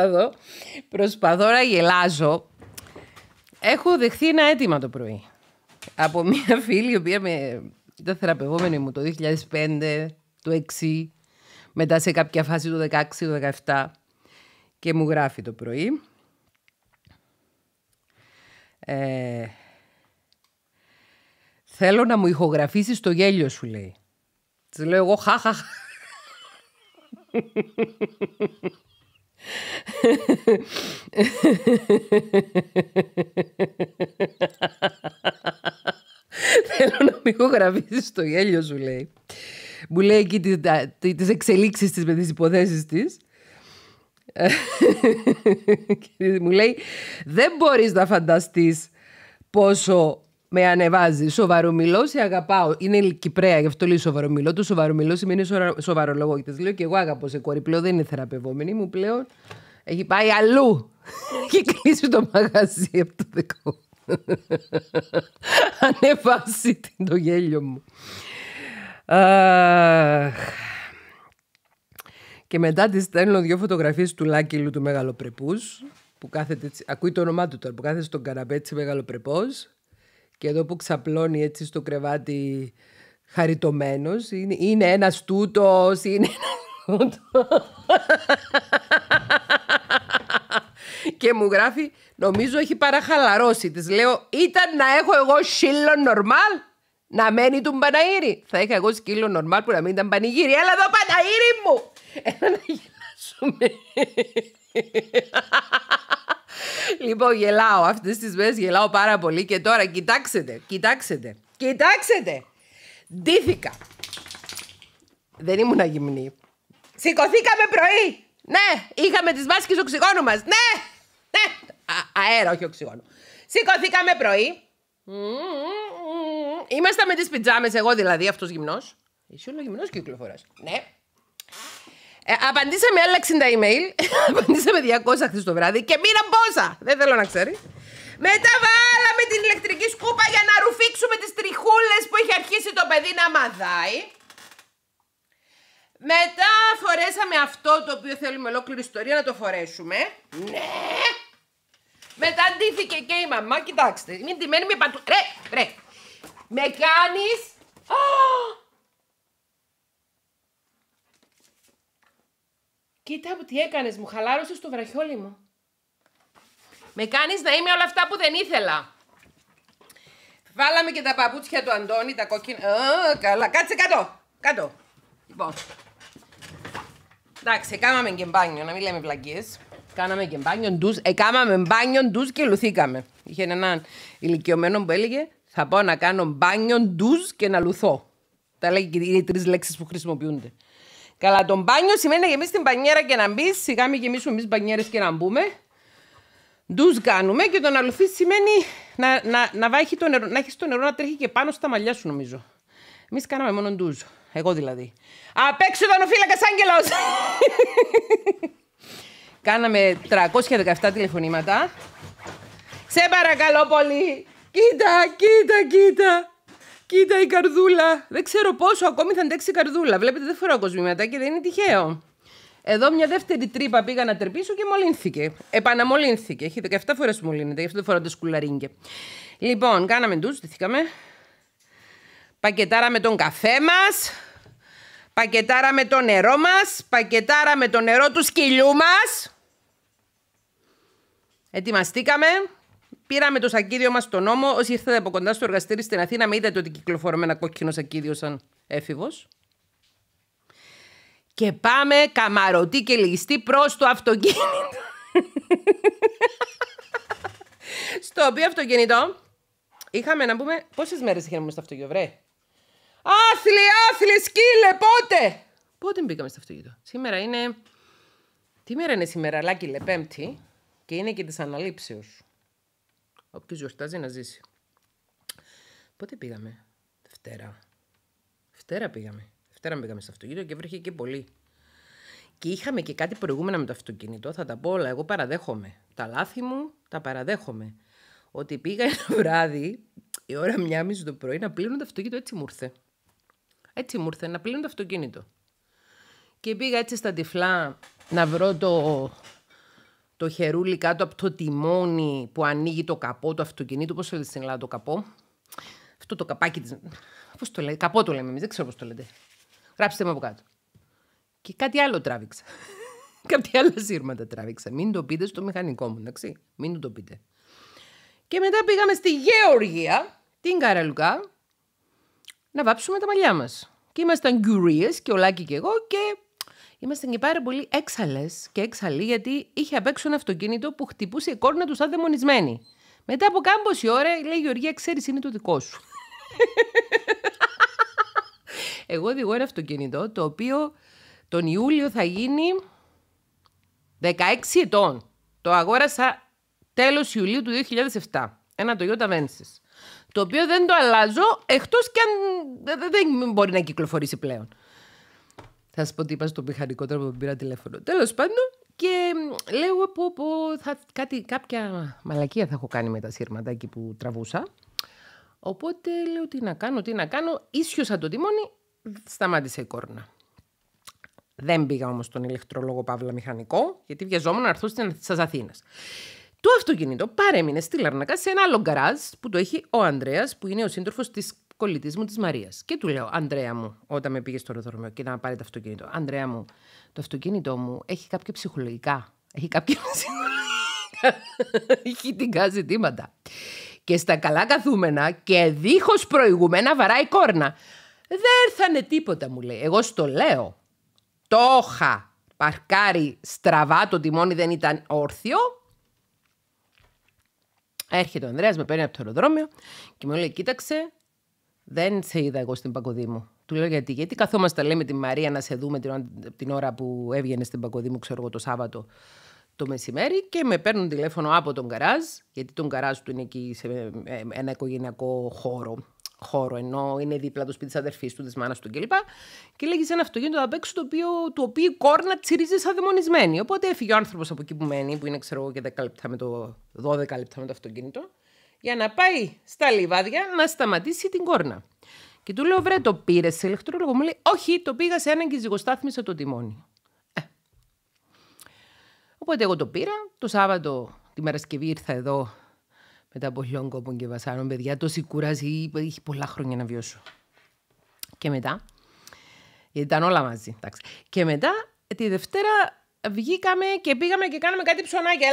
προσπαθώ, προσπαθώ να γελάζω. Έχω δεχθεί ένα αίτημα το πρωί. Από μια φίλη, η οποία με, ήταν θεραπευόμενη μου το 2005, το 2006 μετά σε κάποια φάση το 16, το 17 και μου γράφει το πρωί. Ε, θέλω να μου ηχογραφήσεις το γέλιο σου λέει. Της λέω εγώ Χαχαχα Θέλω να μην έχω γραφίσει στο γέλιο σου λέει Μου λέει εκεί τις εξελίξεις της με τις υποθέσεις της μου λέει δεν μπορείς να φανταστείς πόσο με ανεβάζει. Σοβαρομιλό σε αγαπάω. Είναι Κυπρέα, γι' αυτό λέει σοβαρομιλό. Το σοβαρομιλό σημαίνει σοβαρολόγο. Και λέω και εγώ αγαπώ σε κόρη. Πλέον δεν είναι θεραπευόμενη μου πλέον. Έχει πάει αλλού. Έχει κλείσει το μαγαζί από το δικό μου Ανεβάσει το γέλιο μου. Και μετά τη στέλνω δύο φωτογραφίες του Λάκηλου του Μεγαλοπρεπούς που κάθεται, ακούει το όνομά του τώρα, που κάθεται στον καναπέ έτσι και εδώ που ξαπλώνει έτσι στο κρεβάτι χαριτωμένος, είναι, ένα ένας τούτος, είναι ένας και μου γράφει, νομίζω έχει παραχαλαρώσει. Της λέω, ήταν να έχω εγώ σκύλο νορμάλ να μένει του Παναήρη. Θα είχα εγώ σκύλο νορμάλ που να μην ήταν πανηγύρι. Έλα εδώ Παναήρη μου! Έλα να γελάσουμε. λοιπόν, γελάω. Αυτές τις μέρες γελάω πάρα πολύ. Και τώρα, κοιτάξτε, κοιτάξτε, κοιτάξτε. Ντύθηκα. Δεν ήμουν αγυμνή. Σηκωθήκαμε πρωί. Ναι, είχαμε τις μάσκες οξυγόνου μας. Ναι, αέρα, όχι οξυγόνο. Σηκωθήκαμε πρωί. Είμαστε με τις πιτζάμες, εγώ δηλαδή, αυτός γυμνός. Είσαι όλο γυμνός και κυκλοφοράς. Ναι. Ε, απαντήσαμε άλλα 60 email. απαντήσαμε 200 χθες το βράδυ και μείναν πόσα. Δεν θέλω να ξέρει. Μετά βάλαμε την ηλεκτρική σκούπα για να ρουφήξουμε τις τριχούλες που είχε αρχίσει το παιδί να μαδάει. Μετά φορέσαμε αυτό το οποίο θέλουμε ολόκληρη ιστορία να το φορέσουμε. Ναι! ντύθηκε και η μαμά, κοιτάξτε. τη μένει με παντού. Ρε, ρε. Με κάνεις. Κοίτα μου τι έκανες, μου χαλάρωσες το βραχιόλι μου. Με κάνεις να είμαι όλα αυτά που δεν ήθελα. Βάλαμε και τα παπούτσια του Αντώνη, τα κόκκινα. καλά, κάτσε κάτω. Κάτω. Λοιπόν. Εντάξει, κάναμε και μπάνιο, να μην λέμε βλακίες. Κάναμε και μπάνιο ντους, Εκάμαμε μπάνιο ντους και λουθήκαμε. Είχε έναν ηλικιωμένο που έλεγε Θα πάω να κάνω μπάνιο ντους και να λουθώ. Τα λέει και οι τρεις λέξεις που χρησιμοποιούνται. Καλά, τον μπάνιο σημαίνει εμεί την πανιέρα και να μπεις. Σιγά μην γεμίσουμε εμείς μπανιέρε και να μπούμε. Ντους κάνουμε και τον να σημαίνει να, να, να, το νερό, να έχεις το νερό να τρέχει και πάνω στα μαλλιά σου, νομίζω. Εμείς κάναμε μόνο ντουζ. Εγώ δηλαδή. Απ' έξω ήταν ο φύλακας Κάναμε 317 τηλεφωνήματα. Σε παρακαλώ πολύ. Κοίτα, κοίτα, κοίτα. Κοίτα η καρδούλα. Δεν ξέρω πόσο ακόμη θα αντέξει η καρδούλα. Βλέπετε, δεν φοράω κοσμήματα και δεν είναι τυχαίο. Εδώ μια δεύτερη τρύπα πήγα να τερπίσω και μολύνθηκε. Επαναμολύνθηκε. Έχει 17 φορές που μολύνεται, γι' αυτό δεν φοράω τα Λοιπόν, κάναμε ντους, στηθήκαμε. Πακετάραμε τον καφέ μας. Πακετάραμε το νερό μας. πακετάραμε το νερό του σκυλιού μας. Ετοιμαστήκαμε. Πήραμε το σακίδιο μας στον νόμο. Όσοι ήρθατε από κοντά στο εργαστήρι στην Αθήνα, με είδατε ότι κυκλοφορώ με ένα κόκκινο σακίδιο σαν έφηβος. Και πάμε καμαρωτή και λυγιστή προς το αυτοκίνητο. στο οποίο αυτοκίνητο είχαμε να πούμε. Πόσες μέρες είχαμε στο αυτοκίνητο, βρέ. Άθλη, άθλη, σκύλε, πότε! Πότε μπήκαμε στο αυτοκίνητο. Σήμερα είναι. Τι μέρα είναι σήμερα, Λάκη, Πέμπτη και είναι και της αναλήψεως. Όποιος γιορτάζει να ζήσει. Πότε πήγαμε, Δευτέρα. Δευτέρα πήγαμε. Δευτέρα πήγαμε στο αυτοκίνητο και βρήκε και πολύ. Και είχαμε και κάτι προηγούμενα με το αυτοκίνητο. Θα τα πω όλα. Εγώ παραδέχομαι. Τα λάθη μου τα παραδέχομαι. Ότι πήγα ένα βράδυ, η ώρα μία μισή το πρωί, να πλύνω το αυτοκίνητο. Έτσι μου ήρθε. Έτσι μου ήρθε να πλύνω το αυτοκίνητο. Και πήγα έτσι στα τυφλά να βρω το το χερούλι κάτω από το τιμόνι που ανοίγει το καπό του αυτοκινήτου. Πώς το λέτε στην Ελλάδα το καπό. Αυτό το καπάκι της. Πώς το λέτε. Καπό το λέμε εμείς, δεν ξέρω πώς το λέτε. Γράψτε με από κάτω. Και κάτι άλλο τράβηξα. κάτι άλλα σύρματα τράβηξα. Μην το πείτε στο μηχανικό μου, εντάξει. Μην το πείτε. Και μετά πήγαμε στη Γεωργία, την Καραλουκά, να βάψουμε τα μαλλιά μας. Και ήμασταν γκουρίε και ο Λάκη και εγώ και Είμαστε και πάρα πολύ έξαλε και έξαλλοι, γιατί είχε απ' έξω ένα αυτοκίνητο που χτυπούσε η κόρνα του σαν δαιμονισμένη. Μετά από κάμποση ώρα, λέει η Γεωργία, ξέρεις, είναι το δικό σου. Εγώ οδηγώ ένα αυτοκίνητο το οποίο τον Ιούλιο θα γίνει 16 ετών. Το αγόρασα τέλος Ιουλίου του 2007. Ένα Toyota Vensis. Το οποίο δεν το αλλάζω εκτός και αν δεν μπορεί να κυκλοφορήσει πλέον. Θα σας πω ότι είπα στον μηχανικό τώρα που πήρα τηλέφωνο. Τέλος πάντων, και λέω πω, πω κάτι, κάποια μαλακία θα έχω κάνει με τα σύρματα εκεί που τραβούσα. Οπότε λέω τι να κάνω, τι να κάνω. Ίσιοσα το τιμόνι, σταμάτησε η κόρνα. Δεν πήγα όμως στον ηλεκτρολόγο Παύλα Μηχανικό, γιατί βιαζόμουν να έρθω στις Αθήνας. Το αυτοκίνητο παρέμεινε στη Λαρνακά σε ένα άλλο γκαράζ που το έχει ο Ανδρέας, που είναι ο σύντροφος της κολλητής μου της Μαρίας. Και του λέω, «Ανδρέα μου, όταν με πήγες στο αεροδρόμιο και να πάρει το αυτοκίνητο, Αντρέα μου, το αυτοκίνητό μου έχει κάποια ψυχολογικά. Έχει κάποια ψυχολογικά. την ζητήματα. Και στα καλά καθούμενα και δίχως προηγουμένα βαράει κόρνα. Δεν έρθανε τίποτα, μου λέει. Εγώ στο λέω. Το είχα παρκάρει στραβά, το τιμόνι δεν ήταν όρθιο. Έρχεται ο Ανδρέας, με παίρνει από το αεροδρόμιο και μου λέει, κοίταξε, δεν σε είδα εγώ στην μου. Του λέω γιατί. Γιατί καθόμαστε, λέει, με τη Μαρία να σε δούμε την ώρα που έβγαινες στην μου ξέρω εγώ, το Σάββατο το μεσημέρι και με παίρνουν τηλέφωνο από τον καράζ, γιατί τον καράζ του είναι εκεί σε ε, ε, ένα οικογενειακό χώρο. Χώρο, ενώ είναι δίπλα το σπίτι της αδερφής του, της μάνας του κλπ. Και λέγει σε ένα αυτοκίνητο απ' έξω το οποίο, το οποίο η κόρνα τσιρίζει σαν δαιμονισμένη. Οπότε έφυγε ο άνθρωπος από εκεί που μένει, που είναι ξέρω εγώ και 10 λεπτά με το 12 λεπτά με το αυτοκίνητο για να πάει στα λιβάδια να σταματήσει την κόρνα. Και του λέω, βρε, το πήρες σε ηλεκτρόλογο. Μου λέει, όχι, το πήγα σε έναν και ζυγοστάθμισα το τιμόνι. Ε. Οπότε εγώ το πήρα. Το Σάββατο, τη Μαρασκευή, ήρθα εδώ μετά από χιλιών κόπων και βασάνων. Παιδιά, τόση κούραση, είχε πολλά χρόνια να βιώσω. Και μετά, γιατί ήταν όλα μαζί, εντάξει. Και μετά, τη Δευτέρα, βγήκαμε και πήγαμε και κάναμε κάτι ψωνάκι,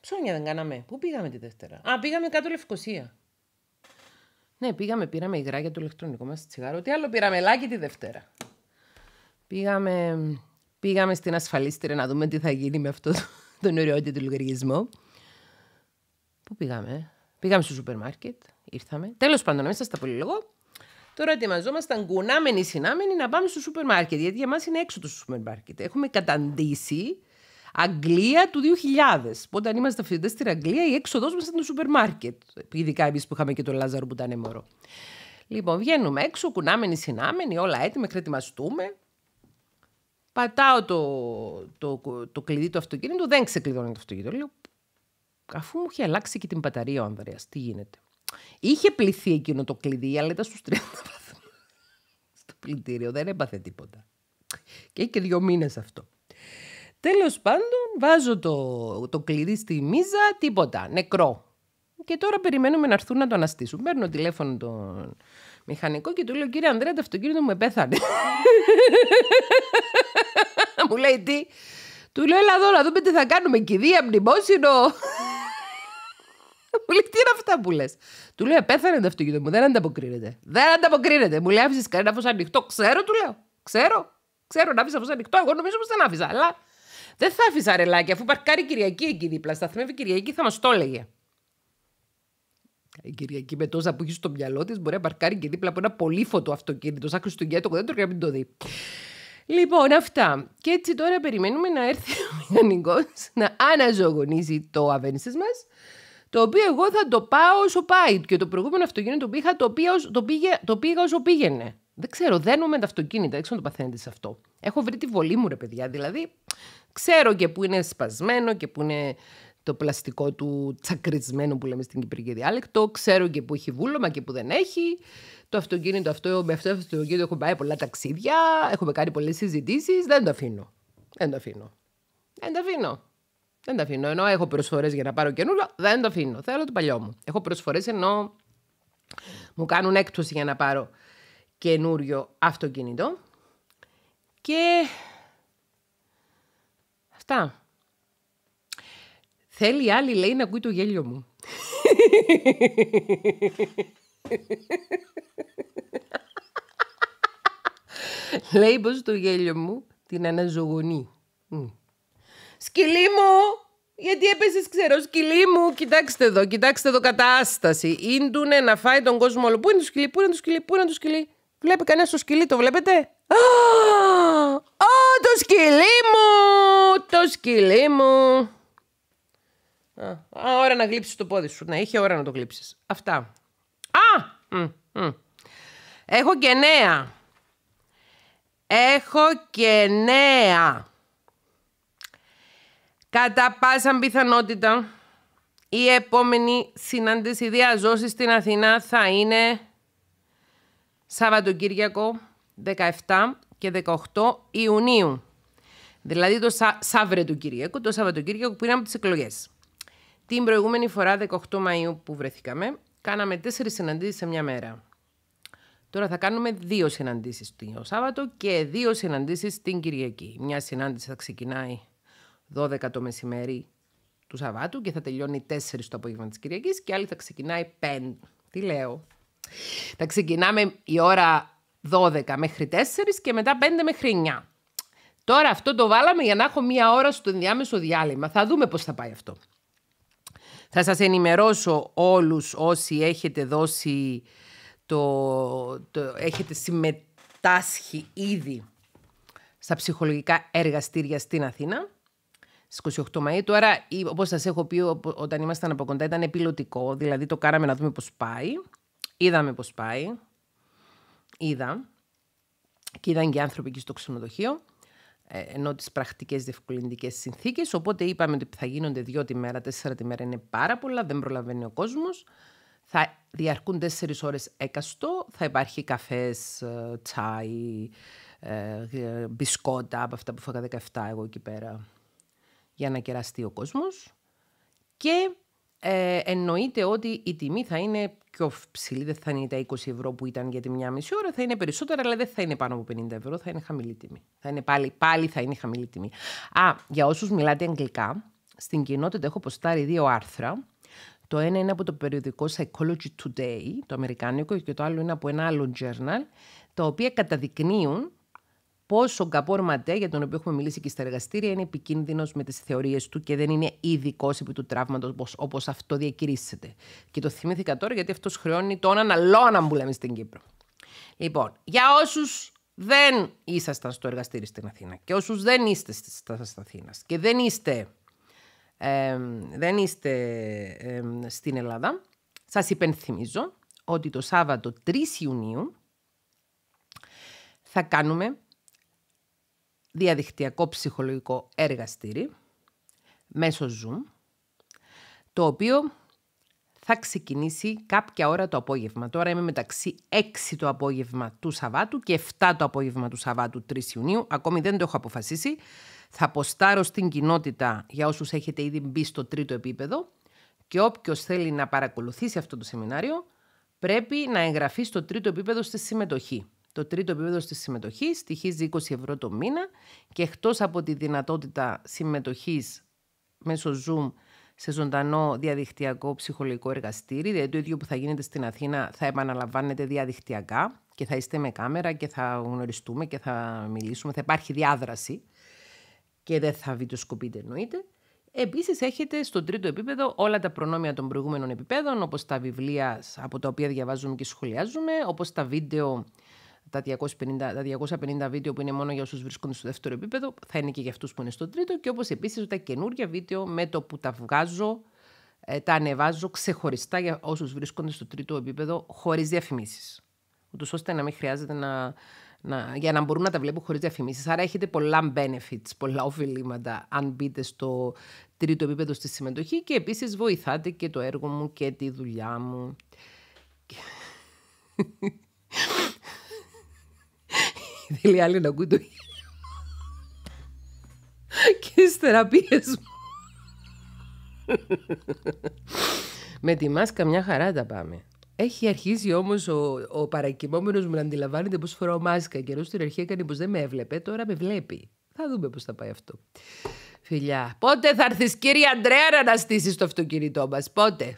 Ψώνια δεν κάναμε. Πού πήγαμε τη Δευτέρα. Α, πήγαμε κάτω Λευκοσία. Ναι, πήγαμε, πήραμε υγρά για το ηλεκτρονικό μας τσιγάρο. Τι άλλο πήραμε, λάκι τη Δευτέρα. Πήγαμε, πήγαμε στην ασφαλίστρια να δούμε τι θα γίνει με αυτό τον οριότητα του λογαριασμό. Πού πήγαμε. Πήγαμε στο σούπερ μάρκετ, ήρθαμε. Τέλος πάντων, μέσα στα πολύ λίγο. Τώρα ετοιμαζόμασταν κουνάμενοι συνάμενοι να πάμε στο σούπερ μάρκετ. Γιατί για μας είναι έξω το σούπερ μάρκετ. Έχουμε καταντήσει Αγγλία του 2000. Όταν είμαστε φοιτητές στην Αγγλία, η έξοδός μας ήταν το σούπερ μάρκετ. Ειδικά εμείς που είχαμε και τον Λάζαρο που ήταν μωρό. Λοιπόν, βγαίνουμε έξω, κουνάμενοι, συνάμενοι, όλα έτοιμα, κρετιμαστούμε. Πατάω το, το, το, κλειδί του αυτοκίνητου, δεν ξεκλειδώνει το αυτοκίνητο. Λέω, αφού μου είχε αλλάξει και την παταρία ο Ανδρέας, τι γίνεται. Είχε πληθεί εκείνο το κλειδί, αλλά ήταν στου 30 βαθμού. Στο πλυντήριο, δεν έπαθε τίποτα. Και έχει και δύο μήνες αυτό. Τέλος πάντων, βάζω το, το κλειδί στη μίζα, τίποτα, νεκρό. Και τώρα περιμένουμε να έρθουν να το αναστήσουν. Παίρνω τηλέφωνο τον μηχανικό και του λέω: Κύριε Ανδρέα, το αυτοκίνητο μου πέθανε. μου λέει τι. Του λέω: Ελά, εδώ να δούμε τι θα κάνουμε. Κηδεία, μνημόσυνο. μου λέει: Τι είναι αυτά που λες. Του λέω: Επέθανε το αυτοκίνητο μου, δεν ανταποκρίνεται. Δεν ανταποκρίνεται. Μου λέει: Άφησες κανένα φως ανοιχτό. Ξέρω, του λέω. Ξέρω. Ξέρω να άφησα ανοιχτό. Εγώ νομίζω πως δεν άφησα, αλλά δεν θα άφησα ρελάκι, αφού παρκάρει Κυριακή εκεί δίπλα. Σταθμεύει Κυριακή, θα μας το έλεγε. Η Κυριακή με τόσα που έχει στο μυαλό της μπορεί να παρκάρει και δίπλα από ένα φωτο αυτοκίνητο, σαν δεν το έκανε να μην το δει. Λοιπόν, αυτά. Και έτσι τώρα περιμένουμε να έρθει ο Ιωαννικό να αναζωογονήσει το αβένσι μας. Το οποίο εγώ θα το πάω όσο πάει. Και το προηγούμενο αυτοκίνητο που είχα το, πήγα, το, πήγε, το πήγα όσο πήγαινε. Δεν ξέρω, δένω με τα αυτοκίνητα. Έξω να το παθαίνετε σε αυτό. Έχω βρει τη βολή μου, ρε παιδιά. Δηλαδή, ξέρω και που είναι σπασμένο και που είναι το πλαστικό του τσακρισμένο που λέμε στην Κυπρική διάλεκτο. Ξέρω και που έχει βούλωμα και που δεν έχει. Το αυτοκίνητο αυτό, με αυτό το αυτοκίνητο έχουμε πάει πολλά ταξίδια. Έχουμε κάνει πολλές συζητήσεις. Δεν το αφήνω. Δεν το αφήνω. Δεν το αφήνω. Δεν το αφήνω. Ενώ έχω προσφορές για να πάρω καινούριο, δεν το αφήνω. Θέλω το παλιό μου. Έχω προσφορές ενώ μου κάνουν έκπτωση για να πάρω καινούριο αυτοκίνητο. Και Θέλει η άλλη, λέει, να ακούει το γέλιο μου. λέει πως το γέλιο μου την αναζωογονεί. Σκυλί μου! Γιατί έπεσε ξέρω, σκυλί μου, κοιτάξτε εδώ, κοιτάξτε εδώ κατάσταση. Ήντουνε να φάει τον κόσμο όλο. Πού είναι το σκυλί, πού είναι το σκυλί, πού είναι το σκυλί. Βλέπει κανένα το σκυλί, το βλέπετε. Ω, το σκυλί μου! Το σκυλί μου! Α, ώρα να γλύψεις το πόδι σου. Ναι, είχε ώρα να το γλύψεις. Αυτά. Α! Έχω και νέα. Έχω και νέα. Κατά πάσα πιθανότητα, η επόμενη συνάντηση διαζώσης στην Αθηνά θα είναι Σαββατοκύριακο 17 και 18 Ιουνίου. Δηλαδή το σα... Σάβρε του Κυριακού, το Σάββατο Κυριακού που είναι από τις εκλογές. Την προηγούμενη φορά, 18 Μαΐου που βρεθήκαμε, κάναμε τέσσερις συναντήσεις σε μια μέρα. Τώρα θα κάνουμε δύο συναντήσεις το Σάββατο και δύο συναντήσεις την Κυριακή. Μια συνάντηση θα ξεκινάει 12 το μεσημέρι του Σαββάτου και θα τελειώνει 4 το απόγευμα της Κυριακής και άλλη θα ξεκινάει 5. Τι λέω. Θα ξεκινάμε η ώρα 12 μέχρι 4 και μετά 5 μέχρι 9. Τώρα αυτό το βάλαμε για να έχω μία ώρα στο ενδιάμεσο διάλειμμα. Θα δούμε πώς θα πάει αυτό. Θα σας ενημερώσω όλους όσοι έχετε δώσει το, έχετε συμμετάσχει ήδη στα ψυχολογικά εργαστήρια στην Αθήνα στις 28 Μαΐου. Τώρα, όπως σας έχω πει όταν ήμασταν από κοντά, ήταν επιλωτικό. δηλαδή το κάναμε να δούμε πώς πάει. Είδαμε πώς πάει, είδα και είδαν και άνθρωποι και στο ξενοδοχείο ε, ενώ τις πρακτικές διευκολυντικές συνθήκες, οπότε είπαμε ότι θα γίνονται δύο τη μέρα, τέσσερα τη μέρα είναι πάρα πολλά, δεν προλαβαίνει ο κόσμος. Θα διαρκούν τέσσερις ώρες έκαστο, θα υπάρχει καφές, ε, τσάι, ε, μπισκότα από αυτά που φάγα 17 εγώ εκεί πέρα για να κεραστεί ο κόσμος. Και ε, εννοείται ότι η τιμή θα είναι πιο ψηλή, δεν θα είναι τα 20 ευρώ που ήταν για τη μια μισή ώρα, θα είναι περισσότερα, αλλά δεν θα είναι πάνω από 50 ευρώ, θα είναι χαμηλή τιμή. Θα είναι πάλι, πάλι θα είναι χαμηλή τιμή. Α, για όσους μιλάτε αγγλικά, στην κοινότητα έχω ποστάρει δύο άρθρα. Το ένα είναι από το περιοδικό Psychology Today, το αμερικάνικο, και το άλλο είναι από ένα άλλο journal, τα οποία καταδεικνύουν πόσο ο Γκαπόρ Ματέ, για τον οποίο έχουμε μιλήσει και στα εργαστήρια, είναι επικίνδυνος με τις θεωρίες του και δεν είναι ειδικό επί του τραύματος όπως αυτό διακηρύσσεται. Και το θυμήθηκα τώρα γιατί αυτός χρεώνει τον αναλώνα που λέμε στην Κύπρο. Λοιπόν, για όσους δεν ήσασταν στο εργαστήρι στην Αθήνα και όσους δεν είστε στην Αθήνας και δεν είστε, ε, δεν είστε ε, στην Ελλάδα, σας υπενθυμίζω ότι το Σάββατο 3 Ιουνίου θα κάνουμε διαδικτυακό ψυχολογικό εργαστήρι μέσω Zoom, το οποίο θα ξεκινήσει κάποια ώρα το απόγευμα. Τώρα είμαι μεταξύ 6 το απόγευμα του Σαββάτου και 7 το απόγευμα του Σαββάτου 3 Ιουνίου. Ακόμη δεν το έχω αποφασίσει. Θα αποστάρω στην κοινότητα για όσους έχετε ήδη μπει στο τρίτο επίπεδο και όποιος θέλει να παρακολουθήσει αυτό το σεμινάριο πρέπει να εγγραφεί στο τρίτο επίπεδο στη συμμετοχή. Το τρίτο επίπεδο τη συμμετοχή, στοιχίζει 20 ευρώ το μήνα και εκτός από τη δυνατότητα συμμετοχής μέσω Zoom σε ζωντανό διαδικτυακό ψυχολογικό εργαστήρι, δηλαδή το ίδιο που θα γίνεται στην Αθήνα θα επαναλαμβάνεται διαδικτυακά και θα είστε με κάμερα και θα γνωριστούμε και θα μιλήσουμε, θα υπάρχει διάδραση και δεν θα βιντεοσκοπείτε εννοείται. Επίσης, έχετε στο τρίτο επίπεδο όλα τα προνόμια των προηγούμενων επίπεδων, όπως τα βιβλία από τα οποία διαβάζουμε και σχολιάζουμε, όπως τα βίντεο τα 250, τα 250 βίντεο που είναι μόνο για όσους βρίσκονται στο δεύτερο επίπεδο, θα είναι και για αυτούς που είναι στο τρίτο. Και όπως επίσης τα καινούργια βίντεο με το που τα βγάζω, ε, τα ανεβάζω ξεχωριστά για όσους βρίσκονται στο τρίτο επίπεδο, χωρίς διαφημίσεις. Ούτως ώστε να μην χρειάζεται να, να, για να μπορούν να τα βλέπουν χωρίς διαφημίσεις. Άρα έχετε πολλά benefits, πολλά ωφελήματα, αν μπείτε στο τρίτο επίπεδο στη συμμετοχή. Και επίσης βοηθάτε και το έργο μου και τη δουλειά μου θέλει άλλη να ήλιο. και στις θεραπείες μου. Με τη μάσκα μια χαρά τα πάμε. Έχει αρχίσει όμως ο, ο μου να αντιλαμβάνεται πώς φοράω μάσκα. Και στην αρχή έκανε πως δεν με έβλεπε, τώρα με βλέπει. Θα δούμε πώς θα πάει αυτό. Φιλιά. Πότε θα έρθεις, κύριε Αντρέα, να αναστήσεις το αυτοκίνητό μας, πότε.